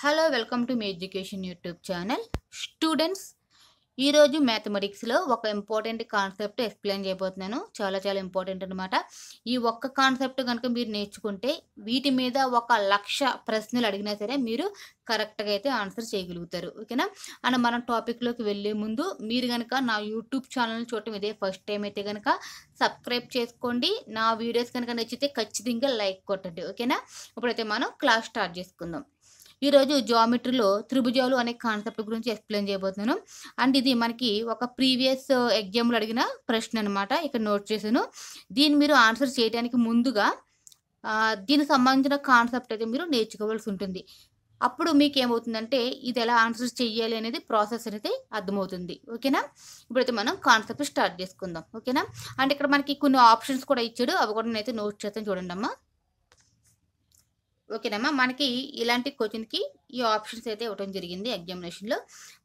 hello welcome to మీ education YouTube channel students ఈరోజు మ్యాథమెటిక్స్లో ఒక ఇంపార్టెంట్ కాన్సెప్ట్ ఎక్స్ప్లెయిన్ చేయబోతున్నాను చాలా చాలా ఇంపార్టెంట్ అనమాట ఈ ఒక్క కాన్సెప్ట్ కనుక మీరు నేర్చుకుంటే వీటి మీద ఒక లక్ష ప్రశ్నలు అడిగినా సరే మీరు కరెక్ట్గా అయితే ఆన్సర్ చేయగలుగుతారు ఓకేనా అండ్ మనం టాపిక్లోకి వెళ్ళే ముందు మీరు కనుక నా యూట్యూబ్ ఛానల్ని చూడటం ఇదే ఫస్ట్ టైం అయితే కనుక సబ్స్క్రైబ్ చేసుకోండి నా వీడియోస్ కనుక నచ్చితే ఖచ్చితంగా లైక్ కొట్టండి ఓకేనా ఇప్పుడైతే మనం క్లాస్ స్టార్ట్ చేసుకుందాం ఈరోజు జామెట్రీలో త్రిభుజాలు అనే కాన్సెప్ట్ గురించి ఎక్స్ప్లెయిన్ చేయబోతున్నాను అండ్ ఇది మనకి ఒక ప్రీవియస్ ఎగ్జామ్లో uh, అడిగిన ప్రశ్న అనమాట ఇక్కడ నోట్ చేశాను దీన్ని మీరు ఆన్సర్ చేయడానికి ముందుగా దీనికి సంబంధించిన కాన్సెప్ట్ అయితే మీరు నేర్చుకోవాల్సి ఉంటుంది అప్పుడు మీకు ఏమవుతుందంటే ఇది ఎలా ఆన్సర్ చేయాలి అనేది ప్రాసెస్ అనేది అర్థమవుతుంది ఓకేనా ఇప్పుడైతే మనం కాన్సెప్ట్ స్టార్ట్ చేసుకుందాం ఓకేనా అండ్ ఇక్కడ మనకి కొన్ని ఆప్షన్స్ కూడా ఇచ్చాడు అవి కూడా నేనైతే నోట్ చేస్తాను చూడండి అమ్మా ఓకేనమ్మా మనకి ఇలాంటి క్వశ్చన్కి ఈ ఆప్షన్స్ అయితే ఇవ్వడం జరిగింది ఎగ్జామినేషన్లో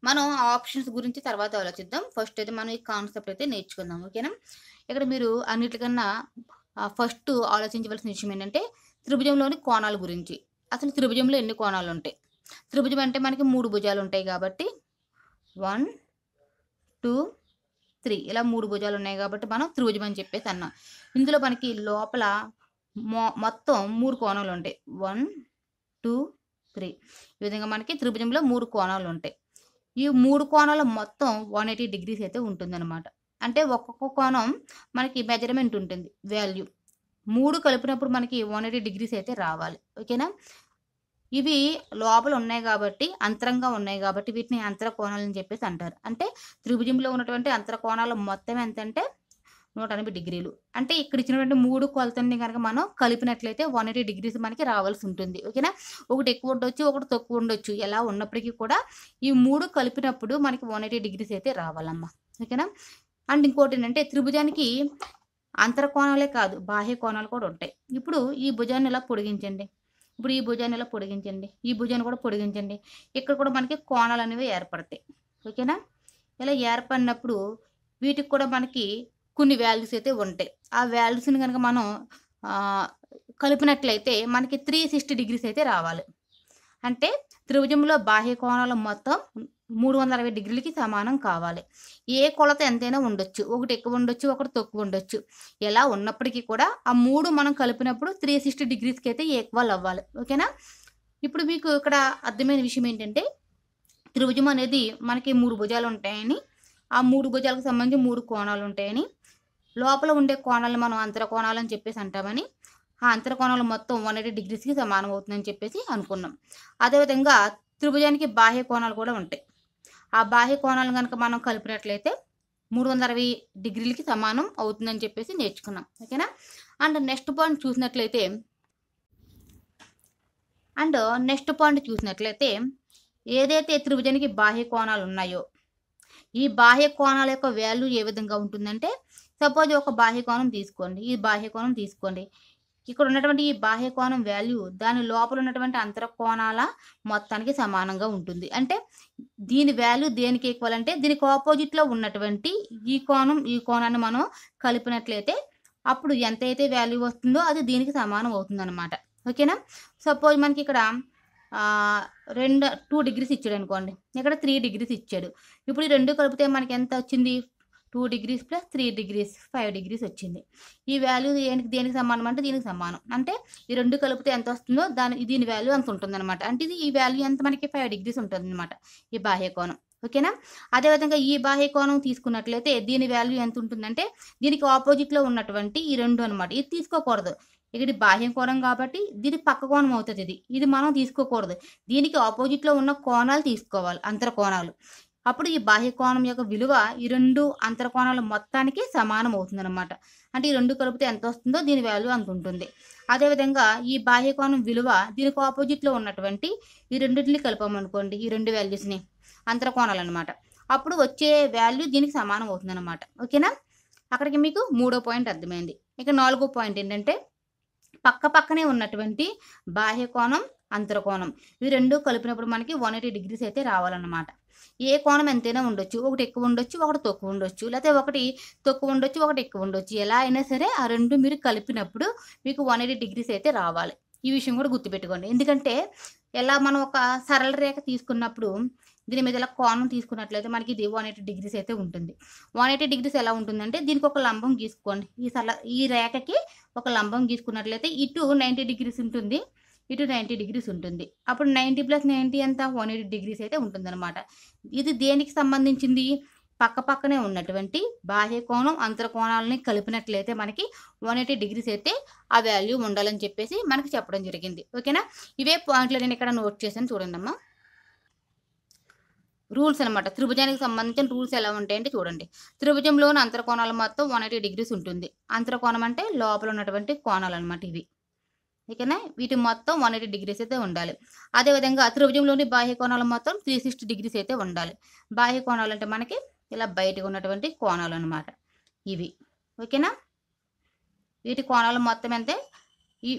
మనం ఆ ఆప్షన్స్ గురించి తర్వాత ఆలోచిద్దాం ఫస్ట్ అయితే మనం ఈ కాన్సెప్ట్ అయితే నేర్చుకుందాం ఓకేనా ఇక్కడ మీరు అన్నిటికన్నా ఫస్ట్ ఆలోచించవలసిన విషయం ఏంటంటే త్రిభుజంలోని కోణాల గురించి అసలు త్రిభుజంలో ఎన్ని కోణాలు ఉంటాయి త్రిభుజం అంటే మనకి మూడు భుజాలు ఉంటాయి కాబట్టి వన్ టూ త్రీ ఇలా మూడు భుజాలు ఉన్నాయి కాబట్టి మనం త్రిభుజం అని చెప్పేసి అన్నాం ఇందులో మనకి లోపల మొత్తం మూడు కోణాలు ఉంటాయి వన్ టూ త్రీ ఈ విధంగా మనకి త్రిభుజంలో మూడు కోణాలు ఉంటాయి ఈ మూడు కోణాలు మొత్తం వన్ ఎయిటీ డిగ్రీస్ అయితే ఉంటుందన్నమాట అంటే ఒక్కొక్క కోణం మనకి మెజర్మెంట్ ఉంటుంది వాల్యూ మూడు కలిపినప్పుడు మనకి వన్ ఎయిటీ డిగ్రీస్ అయితే రావాలి ఓకేనా ఇవి లోపల ఉన్నాయి కాబట్టి అంతరంగా ఉన్నాయి కాబట్టి వీటిని అంతర కోణాలు అని చెప్పేసి అంటారు అంటే త్రిభుజంలో ఉన్నటువంటి అంతర కోణాలు మొత్తం ఎంతంటే నూట ఎనభై డిగ్రీలు అంటే ఇక్కడ ఇచ్చినటువంటి మూడు కొలతల్ని కనుక మనం కలిపినట్లయితే వన్ ఎయిటీ డిగ్రీస్ మనకి రావాల్సి ఉంటుంది ఓకేనా ఒకటి ఎక్కువ ఉండొచ్చు ఒకటి తక్కువ ఉండొచ్చు ఎలా ఉన్నప్పటికీ కూడా ఈ మూడు కలిపినప్పుడు మనకి వన్ ఎయిటీ డిగ్రీస్ అయితే రావాలమ్మా ఓకేనా అండ్ ఇంకోటి ఏంటంటే త్రిభుజానికి అంతర కోణాలే కాదు బాహ్య కోణాలు కూడా ఉంటాయి ఇప్పుడు ఈ భుజాన్ని ఇలా పొడిగించండి ఇప్పుడు ఈ భుజాన్ని ఎలా పొడిగించండి ఈ భుజాన్ని కూడా పొడిగించండి ఇక్కడ కూడా మనకి కోణాలు అనేవి ఏర్పడతాయి ఓకేనా ఇలా ఏర్పడినప్పుడు వీటికి కూడా మనకి కొన్ని వాల్యూస్ అయితే ఉంటాయి ఆ వాల్యూస్ని కనుక మనం కలిపినట్లయితే మనకి త్రీ సిక్స్టీ డిగ్రీస్ అయితే రావాలి అంటే త్రిభుజంలో బాహ్య కోణాలు మొత్తం మూడు వందల అరవై డిగ్రీలకి సమానం కావాలి ఏ కొలత ఎంతైనా ఉండొచ్చు ఒకటి ఎక్కువ ఉండొచ్చు ఒకటి తక్కువ ఉండొచ్చు ఎలా ఉన్నప్పటికీ కూడా ఆ మూడు మనం కలిపినప్పుడు త్రీ సిక్స్టీ డిగ్రీస్కి అయితే ఈక్వల్ అవ్వాలి ఓకేనా ఇప్పుడు మీకు ఇక్కడ అర్థమైన విషయం ఏంటంటే త్రిభుజం అనేది మనకి మూడు భుజాలు ఉంటాయని ఆ మూడు భుజాలకు సంబంధించి మూడు కోణాలు ఉంటాయని లోపల ఉండే కోణాలను మనం అంతరకోణాలు అని చెప్పేసి అంటామని ఆ అంతరకోణాలు మొత్తం వన్ ఎయిటీ డిగ్రీస్కి సమానం అవుతుందని చెప్పేసి అనుకున్నాం అదేవిధంగా త్రిభుజానికి బాహ్య కోణాలు కూడా ఉంటాయి ఆ బాహ్య కోణాలను కనుక మనం కలిపినట్లయితే మూడు వందల అరవై డిగ్రీలకి సమానం అవుతుందని చెప్పేసి నేర్చుకున్నాం ఓకేనా అండ్ నెక్స్ట్ పాయింట్ చూసినట్లయితే అండ్ నెక్స్ట్ పాయింట్ చూసినట్లయితే ఏదైతే త్రిభుజానికి బాహ్య కోణాలు ఉన్నాయో ఈ బాహ్య కోణాల యొక్క వాల్యూ ఏ విధంగా ఉంటుందంటే సపోజ్ ఒక బాహ్యకోణం తీసుకోండి ఈ బాహ్యకోణం తీసుకోండి ఇక్కడ ఉన్నటువంటి ఈ బాహ్యకోణం వాల్యూ దాని లోపల ఉన్నటువంటి అంతర కోణాల మొత్తానికి సమానంగా ఉంటుంది అంటే దీని వాల్యూ దేనికి ఈక్వల్ అంటే దీనికి ఆపోజిట్లో ఉన్నటువంటి ఈ కోణం ఈ కోణాన్ని మనం కలిపినట్లయితే అప్పుడు ఎంత అయితే వాల్యూ వస్తుందో అది దీనికి సమానం అవుతుంది అనమాట ఓకేనా సపోజ్ మనకి ఇక్కడ రెండు టూ డిగ్రీస్ ఇచ్చాడు అనుకోండి ఇక్కడ త్రీ డిగ్రీస్ ఇచ్చాడు ఇప్పుడు ఈ రెండు కలిపితే మనకి ఎంత వచ్చింది two degrees plus three degrees five degrees వచ్చింది ఈ వాల్యూ దేనికి దేనికి సమానం అంటే దీనికి సమానం అంటే ఈ రెండు కలిపితే ఎంత వస్తుందో దాని దీని వాల్యూ అంత ఉంటుందన్నమాట అంటే ఇది ఈ వాల్యూ ఎంత మనకి ఫైవ్ డిగ్రీస్ ఉంటుందన్నమాట ఈ బాహ్య కోణం ఓకేనా అదేవిధంగా ఈ బాహ్య కోణం తీసుకున్నట్లయితే దీని వాల్యూ ఎంత ఉంటుందంటే దీనికి ఆపోజిట్లో ఉన్నటువంటి ఈ రెండు అనమాట ఇది తీసుకోకూడదు ఇక్కడ బాహ్య కోణం కాబట్టి దీని పక్క కోణం అవుతుంది ఇది ఇది మనం తీసుకోకూడదు దీనికి ఆపోజిట్లో ఉన్న కోణాలు తీసుకోవాలి అంతర కోణాలు అప్పుడు ఈ బాహ్య కోణం యొక్క విలువ ఈ రెండు అంతర్కోణాల మొత్తానికి సమానం అవుతుంది అనమాట అంటే ఈ రెండు కలిపితే ఎంత వస్తుందో దీని వాల్యూ అంత ఉంటుంది అదేవిధంగా ఈ బాహ్య కోణం విలువ దీనికి ఆపోజిట్లో ఉన్నటువంటి ఈ రెండింటిని కలిపామనుకోండి ఈ రెండు వాల్యూస్ని అంతర్కోణాలు అనమాట అప్పుడు వచ్చే వాల్యూ దీనికి సమానం అవుతుంది అనమాట ఓకేనా అక్కడికి మీకు మూడో పాయింట్ అర్థమైంది ఇక నాలుగో పాయింట్ ఏంటంటే పక్క పక్కనే ఉన్నటువంటి బాహ్య కోణం అంతర్కోణం ఇవి రెండు కలిపినప్పుడు మనకి వన్ ఎయిటీ డిగ్రీస్ అయితే రావాలన్నమాట ఏ కోణం ఎంతైనా ఉండొచ్చు ఒకటి ఎక్కువ ఉండొచ్చు ఒకటి తక్కువ ఉండొచ్చు లేకపోతే ఒకటి తక్కువ ఉండొచ్చు ఒకటి ఎక్కువ ఉండొచ్చు ఎలా అయినా సరే ఆ రెండు మీరు కలిపినప్పుడు మీకు వన్ ఎయిటీ డిగ్రీస్ అయితే రావాలి ఈ విషయం కూడా గుర్తుపెట్టుకోండి ఎందుకంటే ఎలా మనం ఒక సరళ రేఖ తీసుకున్నప్పుడు దీని మీద ఎలా కోణం తీసుకున్నట్లయితే మనకి ఇది వన్ ఎయిటీ డిగ్రీస్ అయితే ఉంటుంది వన్ ఎయిటీ డిగ్రీస్ ఎలా ఉంటుందంటే దీనికి ఒక లంబం గీసుకోండి ఈ సల ఈ రేఖకి ఒక లంబం గీసుకున్నట్లయితే ఇటు నైంటీ డిగ్రీస్ ఉంటుంది ఇటు నైంటీ డిగ్రీస్ ఉంటుంది అప్పుడు నైంటీ ప్లస్ నైంటీ అంతా వన్ ఎయిటీ డిగ్రీస్ అయితే ఉంటుందన్నమాట ఇది దేనికి సంబంధించింది పక్క పక్కనే ఉన్నటువంటి బాహ్య కోణం అంతర కోణాలని కలిపినట్లయితే మనకి వన్ ఎయిటీ డిగ్రీస్ అయితే ఆ వాల్యూ ఉండాలని చెప్పేసి మనకి చెప్పడం జరిగింది ఓకేనా ఇవే పాయింట్లు నేను ఇక్కడ నోట్ చేశాను చూడండి అమ్మా రూల్స్ అనమాట త్రిభుజానికి సంబంధించిన రూల్స్ ఎలా ఉంటాయంటే చూడండి త్రిభుజంలోని అంతరకోణాలు మొత్తం వన్ ఎయిటీ డిగ్రీస్ ఉంటుంది అంతరకోణం అంటే లోపల ఉన్నటువంటి కోణాలు అనమాట ఇవి ఓకేనా వీటి మొత్తం వన్ ఎయిటీ డిగ్రీస్ అయితే ఉండాలి అదేవిధంగా త్రిభుజంలోని బాహ్య కోణాలు మొత్తం త్రీ సిక్స్టీ డిగ్రీస్ అయితే ఉండాలి బాహ్య కోణాలు అంటే మనకి ఇలా బయటకు ఉన్నటువంటి కోణాలు అనమాట ఇవి ఓకేనా వీటి కోణాలు మొత్తం ఎంత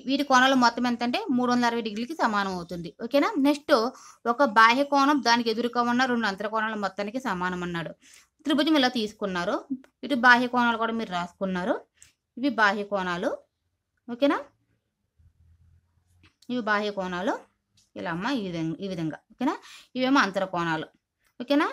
వీటి కోణాలు మొత్తం ఎంత అంటే మూడు వందల అరవై డిగ్రీలకి సమానం అవుతుంది ఓకేనా నెక్స్ట్ ఒక బాహ్య కోణం దానికి ఎదురుగా ఉన్న రెండు అంతర కోణాలు మొత్తానికి సమానం అన్నాడు త్రిభుజం ఇలా తీసుకున్నారు ఇటు బాహ్య కోణాలు కూడా మీరు రాసుకున్నారు ఇవి బాహ్య కోణాలు ఓకేనా ఇవి బాహ్య కోణాలు ఇలా అమ్మ ఈ విధంగా ఈ విధంగా ఓకేనా ఇవేమో అంతర కోణాలు ఓకేనా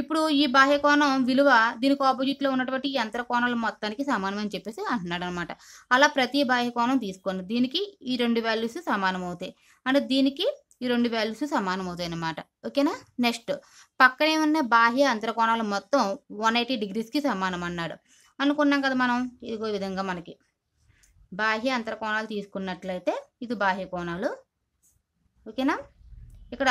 ఇప్పుడు ఈ బాహ్య కోణం విలువ దీనికి ఆపోజిట్లో ఉన్నటువంటి ఈ అంతర కోణాలు మొత్తానికి సమానం అని చెప్పేసి అంటున్నాడు అనమాట అలా ప్రతి బాహ్య కోణం తీసుకోండి దీనికి ఈ రెండు వాల్యూస్ సమానం అవుతాయి అంటే దీనికి ఈ రెండు వాల్యూస్ సమానం అవుతాయి అనమాట ఓకేనా నెక్స్ట్ పక్కనే ఉన్న బాహ్య అంతర కోణాలు మొత్తం వన్ ఎయిటీ డిగ్రీస్కి సమానం అన్నాడు అనుకున్నాం కదా మనం ఇదిగో విధంగా మనకి బాహ్య అంతర్కోణాలు తీసుకున్నట్లయితే ఇది బాహ్య కోణాలు ఓకేనా ఇక్కడ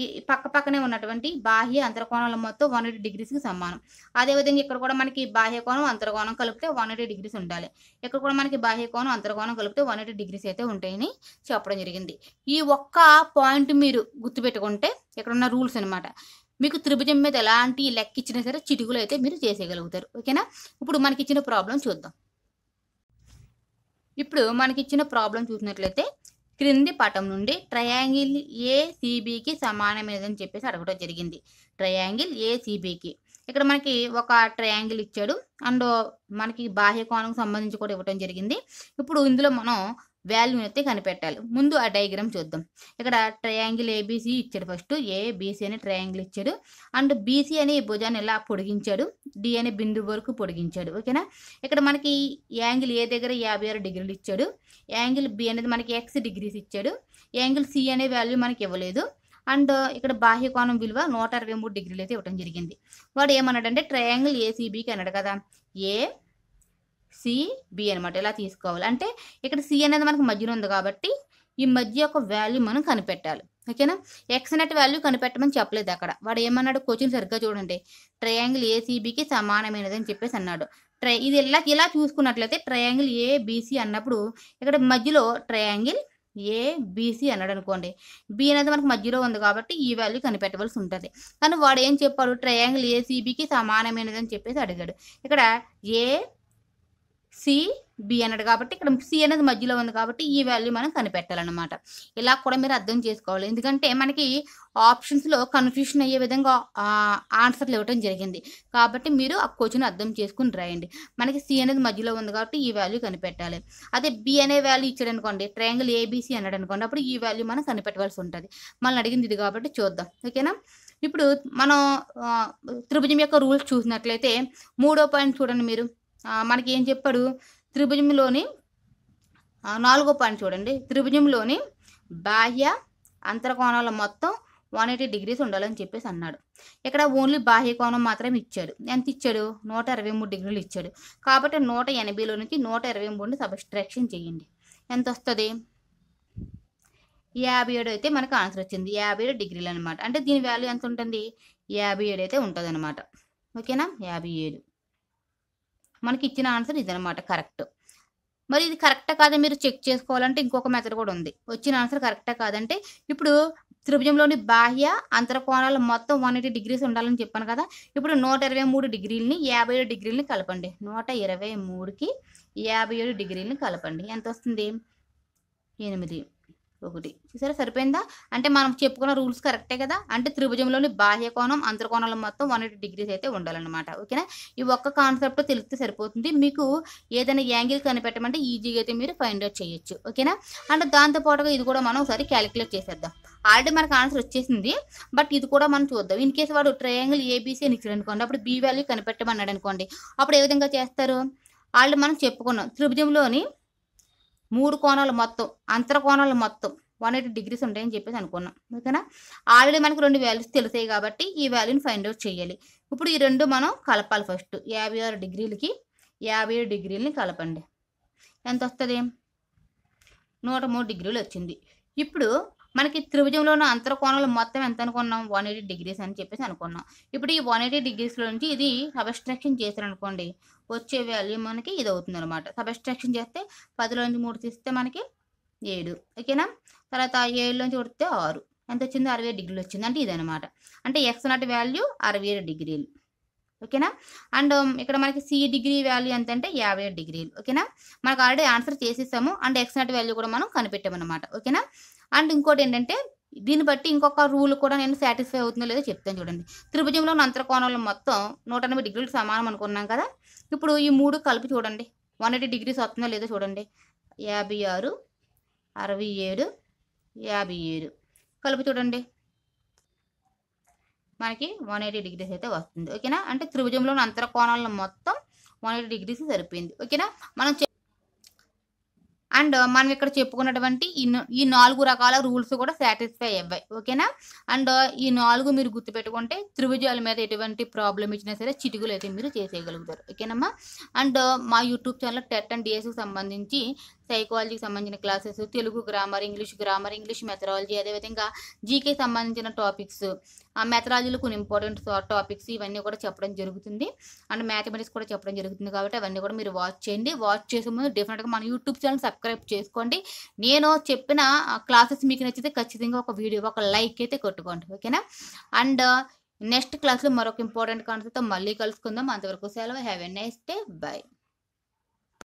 ఈ పక్క పక్కనే ఉన్నటువంటి బాహ్య అంతర్కోణాల మొత్తం వన్ ఎయిటీ డిగ్రీస్కి సమానం అదేవిధంగా ఇక్కడ కూడా మనకి బాహ్య కోణం అంతర్కోణం కలిపితే వన్ ఎయిటీ డిగ్రీస్ ఉండాలి ఇక్కడ కూడా మనకి బాహ్య కోణం అంతర్కోణం కలిపితే వన్ ఎయిటీ డిగ్రీస్ అయితే ఉంటాయని చెప్పడం జరిగింది ఈ ఒక్క పాయింట్ మీరు గుర్తుపెట్టుకుంటే ఇక్కడ ఉన్న రూల్స్ అనమాట మీకు త్రిభుజం మీద ఎలాంటి లెక్క ఇచ్చినా సరే చిటుకులు అయితే మీరు చేసేయగలుగుతారు ఓకేనా ఇప్పుడు మనకి ఇచ్చిన ప్రాబ్లం చూద్దాం ఇప్పుడు మనకిచ్చిన ప్రాబ్లం చూసినట్లయితే క్రింది పటం నుండి ట్రయాంగిల్ ఏసీబీకి సమానమైనదని చెప్పేసి అడగడం జరిగింది ట్రయాంగిల్ ఏసీబీకి ఇక్కడ మనకి ఒక ట్రయాంగిల్ ఇచ్చాడు అండ్ మనకి బాహ్య కోణంకు సంబంధించి కూడా ఇవ్వడం జరిగింది ఇప్పుడు ఇందులో మనం వాల్యూని అయితే కనిపెట్టాలి ముందు ఆ డయాగ్రామ్ చూద్దాం ఇక్కడ ట్రయాంగిల్ ఏబీసీ ఇచ్చాడు ఫస్ట్ ఏబీసీ అనే ట్రయాంగిల్ ఇచ్చాడు అండ్ బీసీ అనే భుజాన్ని ఇలా పొడిగించాడు డి అనే బిందు వరకు పొడిగించాడు ఓకేనా ఇక్కడ మనకి యాంగిల్ ఏ దగ్గర యాభై ఆరు డిగ్రీలు ఇచ్చాడు యాంగిల్ బి అనేది మనకి ఎక్స్ డిగ్రీస్ ఇచ్చాడు యాంగిల్ సి అనే వాల్యూ మనకి ఇవ్వలేదు అండ్ ఇక్కడ బాహ్య కోణం విలువ నూట అరవై మూడు డిగ్రీలు అయితే ఇవ్వడం జరిగింది వాడు ఏమన్నాడంటే ట్రయాంగిల్ ఏసీబీకి అన్నాడు కదా ఏ సి బి అనమాట ఇలా తీసుకోవాలి అంటే ఇక్కడ సి అనేది మనకు మధ్యలో ఉంది కాబట్టి ఈ మధ్య యొక్క వాల్యూ మనం కనిపెట్టాలి ఓకేనా ఎక్స్ నెట్ వాల్యూ కనిపెట్టమని చెప్పలేదు అక్కడ వాడు ఏమన్నాడు కోచింగ్ సరిగ్గా చూడండి ట్రయాంగిల్ ఏసీబీకి సమానమైనది అని చెప్పేసి అన్నాడు ట్రై ఇది ఇలా ఇలా చూసుకున్నట్లయితే ట్రయాంగిల్ ఏబీసీ అన్నప్పుడు ఇక్కడ మధ్యలో ట్రయాంగిల్ ఏబీసీ అన్నాడు అనుకోండి బి అనేది మనకు మధ్యలో ఉంది కాబట్టి ఈ వాల్యూ కనిపెట్టవలసి ఉంటుంది కానీ వాడు ఏం చెప్పాడు ట్రయాంగిల్ ఏసీబీకి సమానమైనది అని చెప్పేసి అడిగాడు ఇక్కడ ఏ సి బి అన్నాడు కాబట్టి ఇక్కడ సి అనేది మధ్యలో ఉంది కాబట్టి ఈ వాల్యూ మనం కనిపెట్టాలన్నమాట ఇలా కూడా మీరు అర్థం చేసుకోవాలి ఎందుకంటే మనకి ఆప్షన్స్లో కన్ఫ్యూషన్ అయ్యే విధంగా ఆన్సర్లు ఇవ్వడం జరిగింది కాబట్టి మీరు ఆ క్వశ్చన్ అర్థం చేసుకుని రాయండి మనకి సి అనేది మధ్యలో ఉంది కాబట్టి ఈ వాల్యూ కనిపెట్టాలి అదే బి అనే వాల్యూ ఇచ్చాడు అనుకోండి ట్రయాంగిల్ ఏబీసీ అన్నాడు అనుకోండి అప్పుడు ఈ వాల్యూ మనం కనిపెట్టవలసి ఉంటుంది మనం అడిగింది ఇది కాబట్టి చూద్దాం ఓకేనా ఇప్పుడు మనం త్రిభుజం యొక్క రూల్స్ చూసినట్లయితే మూడో పాయింట్ చూడండి మీరు మనకి ఏం చెప్పాడు త్రిభుజంలోని నాలుగో పాయింట్ చూడండి త్రిభుజంలోని బాహ్య అంతర్కోణాల మొత్తం వన్ ఎయిటీ డిగ్రీస్ ఉండాలని చెప్పేసి అన్నాడు ఇక్కడ ఓన్లీ బాహ్య కోణం మాత్రం ఇచ్చాడు ఎంత ఇచ్చాడు నూట ఇరవై మూడు డిగ్రీలు ఇచ్చాడు కాబట్టి నూట ఎనభైలో నుంచి నూట ఇరవై మూడుని సబ్స్ట్రాక్షన్ చేయండి ఎంత వస్తుంది యాభై ఏడు అయితే మనకు ఆన్సర్ వచ్చింది యాభై ఏడు డిగ్రీలు అనమాట అంటే దీని వాల్యూ ఎంత ఉంటుంది యాభై ఏడు అయితే ఉంటుంది అనమాట ఓకేనా యాభై ఏడు మనకి ఇచ్చిన ఆన్సర్ ఇదనమాట కరెక్ట్ మరి ఇది కరెక్టా కాదా మీరు చెక్ చేసుకోవాలంటే ఇంకొక మెథడ్ కూడా ఉంది వచ్చిన ఆన్సర్ కరెక్టా కాదంటే ఇప్పుడు త్రిభుజంలోని బాహ్య అంతరకోణాలు మొత్తం వన్ ఎయిటీ డిగ్రీస్ ఉండాలని చెప్పాను కదా ఇప్పుడు నూట ఇరవై మూడు డిగ్రీలని యాభై ఏడు డిగ్రీలని కలపండి నూట ఇరవై మూడుకి యాభై ఏడు డిగ్రీలని కలపండి ఎంత వస్తుంది ఎనిమిది ఒకటి చూసారా సరిపోయిందా అంటే మనం చెప్పుకున్న రూల్స్ కరెక్టే కదా అంటే త్రిభుజంలోని బాహ్య కోణం అంతర్కోణంలో మొత్తం వన్ ఎయిటీ డిగ్రీస్ అయితే ఉండాలన్నమాట ఓకేనా ఈ ఒక్క కాన్సెప్ట్ తెలిస్తే సరిపోతుంది మీకు ఏదైనా యాంగిల్ కనిపెట్టమంటే ఈజీగా అయితే మీరు ఫైండ్ అవుట్ చేయొచ్చు ఓకేనా అండ్ దాంతోపాటుగా ఇది కూడా మనం ఒకసారి క్యాలిక్యులేట్ చేసేద్దాం ఆల్రెడీ మనకు ఆన్సర్ వచ్చేసింది బట్ ఇది కూడా మనం చూద్దాం ఇన్ కేసు వాడు ట్రయాంగిల్ ఏబీసీ అని ఇచ్చాడు అనుకోండి అప్పుడు బీ వాల్యూ కనిపెట్టమన్నాడు అనుకోండి అప్పుడు ఏ విధంగా చేస్తారు వాళ్ళు మనం చెప్పుకున్నాం త్రిభుజంలోని మూడు కోణాలు మొత్తం అంతర కోణాలు మొత్తం వన్ ఎయిటీ డిగ్రీస్ ఉంటాయని చెప్పేసి అనుకున్నాం ఓకేనా ఆల్రెడీ మనకు రెండు వాల్యూస్ తెలిసాయి కాబట్టి ఈ వాల్యూని ఫైండ్ అవుట్ చేయాలి ఇప్పుడు ఈ రెండు మనం కలపాలి ఫస్ట్ యాభై ఆరు డిగ్రీలకి యాభై ఏడు డిగ్రీలని కలపండి ఎంత వస్తుంది నూట మూడు డిగ్రీలు వచ్చింది ఇప్పుడు మనకి త్రిభుజంలో ఉన్న అంతరకోణాలు మొత్తం ఎంత అనుకున్నాం వన్ ఎయిటీ డిగ్రీస్ అని చెప్పేసి అనుకున్నాం ఇప్పుడు ఈ వన్ ఎయిటీ డిగ్రీస్లో నుంచి ఇది సబ్స్ట్రాక్షన్ చేశారనుకోండి వచ్చే వాల్యూ మనకి ఇది అవుతుంది అనమాట సబ్స్ట్రాక్షన్ చేస్తే పదిలో నుంచి మూడు తీస్తే మనకి ఏడు ఓకేనా తర్వాత ఏడులోంచి కొడితే ఆరు ఎంత వచ్చిందో అరవై డిగ్రీలు వచ్చింది అంటే అనమాట అంటే ఎక్స్ నాట్ వాల్యూ అరవై ఏడు డిగ్రీలు ఓకేనా అండ్ ఇక్కడ మనకి సి డిగ్రీ వాల్యూ ఎంత అంటే యాభై డిగ్రీలు ఓకేనా మనకు ఆల్రెడీ ఆన్సర్ చేసేసాము అండ్ ఎక్స్ నాట్ వాల్యూ కూడా మనం కనిపెట్టామన్నమాట ఓకేనా అండ్ ఇంకోటి ఏంటంటే దీన్ని బట్టి ఇంకొక రూల్ కూడా నేను సాటిస్ఫై అవుతుందో లేదో చెప్తాను చూడండి త్రిభుజంలో అంతరకోణాలు మొత్తం నూట ఎనభై డిగ్రీలు సమానం అనుకున్నాం కదా ఇప్పుడు ఈ మూడు కలిపి చూడండి వన్ ఎయిటీ డిగ్రీస్ వస్తుందో లేదో చూడండి యాభై ఆరు అరవై ఏడు యాభై ఏడు కలిపి చూడండి మనకి వన్ ఎయిటీ డిగ్రీస్ అయితే వస్తుంది ఓకేనా అంటే త్రిభుజంలోని అంతర్కోణాలను మొత్తం వన్ ఎయిటీ డిగ్రీస్ సరిపోయింది ఓకేనా మనం అండ్ మనం ఇక్కడ చెప్పుకున్నటువంటి ఈ నాలుగు రకాల రూల్స్ కూడా సాటిస్ఫై అవ్వాయి ఓకేనా అండ్ ఈ నాలుగు మీరు గుర్తుపెట్టుకుంటే త్రిభుజాల మీద ఎటువంటి ప్రాబ్లం ఇచ్చినా సరే చిటుకులు అయితే మీరు చేసేయగలుగుతారు ఓకేనమ్మా అండ్ మా యూట్యూబ్ ఛానల్ టెట్ అండ్ డిఎస్కి సంబంధించి సైకాలజీకి సంబంధించిన classes Telugu grammar English grammar English methodology అదేవిధంగా జీకే సంబంధించిన టాపిక్స్ ఆ మెథడాలజీలో కొన్ని ఇంపార్టెంట్ టాపిక్స్ ఇవన్నీ కూడా చెప్పడం జరుగుతుంది అండ్ మ్యాథమెటిక్స్ కూడా చెప్పడం జరుగుతుంది కాబట్టి అవన్నీ కూడా మీరు వాచ్ చేయండి వాచ్ చేసే ముందు డెఫినెట్గా మన యూట్యూబ్ ఛానల్ సబ్స్క్రైబ్ చేసుకోండి నేను చెప్పిన క్లాసెస్ మీకు నచ్చితే ఖచ్చితంగా ఒక వీడియో ఒక లైక్ అయితే కొట్టుకోండి ఓకేనా అండ్ నెక్స్ట్ క్లాస్లో మరొక ఇంపార్టెంట్ కాన్సెప్ట్తో మళ్ళీ కలుసుకుందాం అంతవరకు సెలవు have a nice day by